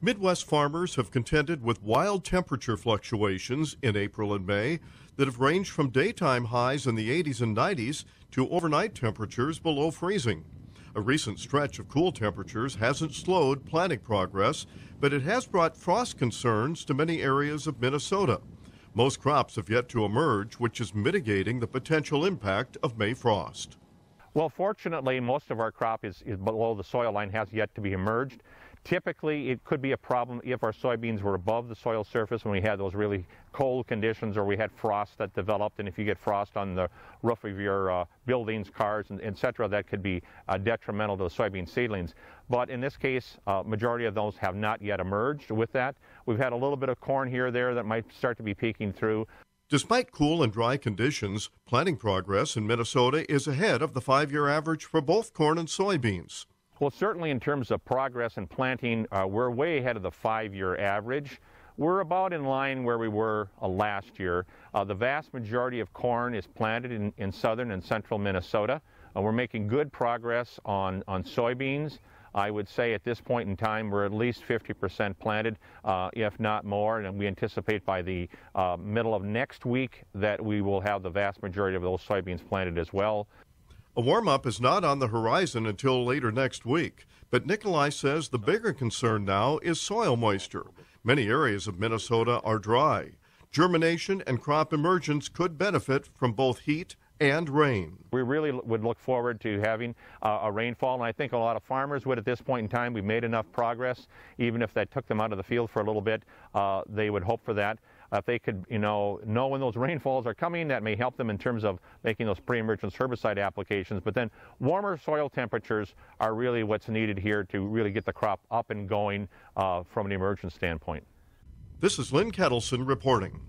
Midwest farmers have contended with wild temperature fluctuations in April and May that have ranged from daytime highs in the 80s and 90s to overnight temperatures below freezing. A recent stretch of cool temperatures hasn't slowed planting progress, but it has brought frost concerns to many areas of Minnesota. Most crops have yet to emerge, which is mitigating the potential impact of May frost. Well, fortunately, most of our crop is, is below the soil line, has yet to be emerged. Typically, it could be a problem if our soybeans were above the soil surface when we had those really cold conditions or we had frost that developed. And if you get frost on the roof of your uh, buildings, cars, and et cetera, that could be uh, detrimental to the soybean seedlings. But in this case, uh, majority of those have not yet emerged with that. We've had a little bit of corn here or there that might start to be peeking through. Despite cool and dry conditions, planting progress in Minnesota is ahead of the five year average for both corn and soybeans. Well, certainly in terms of progress and planting, uh, we're way ahead of the five-year average. We're about in line where we were uh, last year. Uh, the vast majority of corn is planted in, in southern and central Minnesota. Uh, we're making good progress on, on soybeans. I would say at this point in time we're at least 50% planted, uh, if not more, and we anticipate by the uh, middle of next week that we will have the vast majority of those soybeans planted as well. A warm up is not on the horizon until later next week, but Nikolai says the bigger concern now is soil moisture. Many areas of Minnesota are dry. Germination and crop emergence could benefit from both heat and rain. We really would look forward to having uh, a rainfall, and I think a lot of farmers would at this point in time. We've made enough progress, even if that took them out of the field for a little bit, uh, they would hope for that if they could, you know, know when those rainfalls are coming, that may help them in terms of making those pre-emergence herbicide applications. But then warmer soil temperatures are really what's needed here to really get the crop up and going uh, from an emergence standpoint. This is Lynn Kettleson reporting.